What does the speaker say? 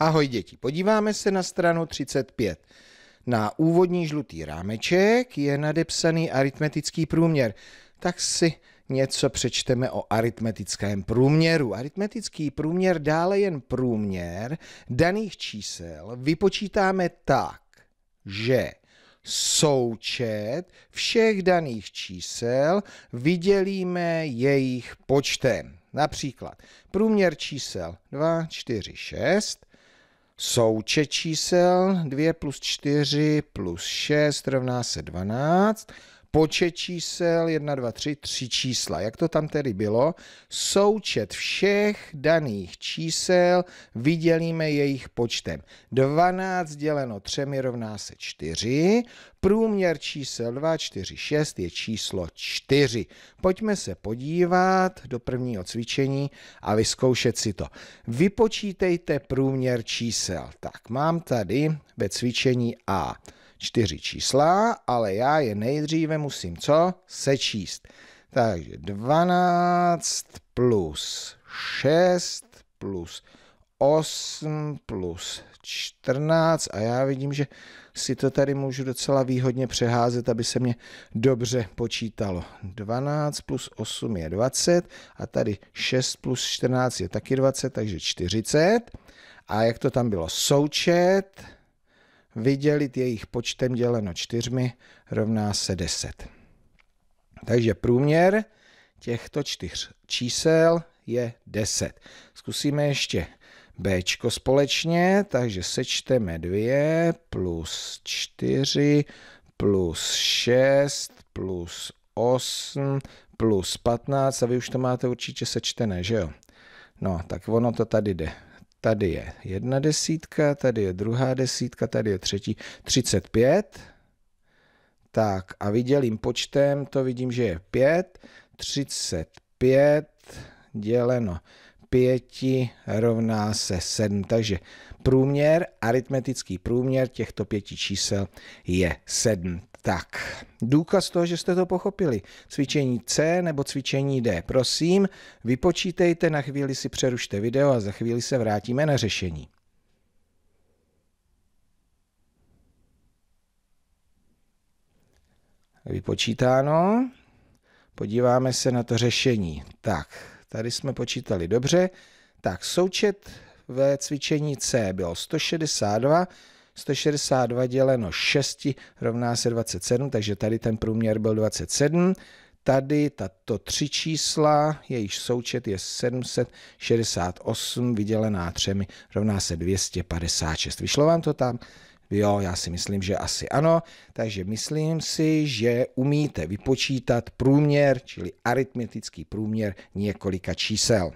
Ahoj děti, podíváme se na stranu 35. Na úvodní žlutý rámeček je nadepsaný aritmetický průměr, tak si něco přečteme o aritmetickém průměru. Aritmetický průměr dále jen průměr daných čísel vypočítáme tak, že součet všech daných čísel vydělíme jejich počtem. Například průměr čísel 2, 4, 6 součet čísel 2 plus 4 plus 6 rovná se 12 počet čísel 1, 2, 3, 3 čísla. Jak to tam tedy bylo? Součet všech daných čísel vydělíme jejich počtem. 12 děleno 3 rovná se 4. Průměr čísel 2, 4, 6 je číslo 4. Pojďme se podívat do prvního cvičení a vyzkoušet si to. Vypočítejte průměr čísel. Tak, mám tady ve cvičení A čtyři čísla, ale já je nejdříve musím co? Sečíst. Takže 12 plus 6 plus 8 plus 14 a já vidím, že si to tady můžu docela výhodně přeházet, aby se mě dobře počítalo. 12 plus 8 je 20 a tady 6 plus 14 je taky 20, takže 40. A jak to tam bylo? Součet vydělit jejich počtem děleno čtyřmi rovná se 10. Takže průměr těchto čtyř čísel je 10. Zkusíme ještě B společně, takže sečteme 2 plus 4 plus 6 plus 8 plus 15 a vy už to máte určitě sečtené, že jo? No, tak ono to tady jde tady je jedna desítka, tady je druhá desítka, tady je třetí, 35. Tak a vydělím počtem, to vidím, že je 5, 35 děleno pěti rovná se 7. Takže průměr, aritmetický průměr těchto pěti čísel je 7. Tak, důkaz toho, že jste to pochopili. Cvičení C nebo cvičení D. Prosím, vypočítejte, na chvíli si přerušte video a za chvíli se vrátíme na řešení. Vypočítáno. Podíváme se na to řešení. Tak, Tady jsme počítali dobře. Tak součet ve cvičení C bylo 162, 162 děleno 6 rovná se 27, takže tady ten průměr byl 27. Tady tato tři čísla, jejich součet je 768 vydělená třemi, rovná se 256. Vyšlo vám to tam? Jo, já si myslím, že asi ano. Takže myslím si, že umíte vypočítat průměr, čili aritmetický průměr několika čísel.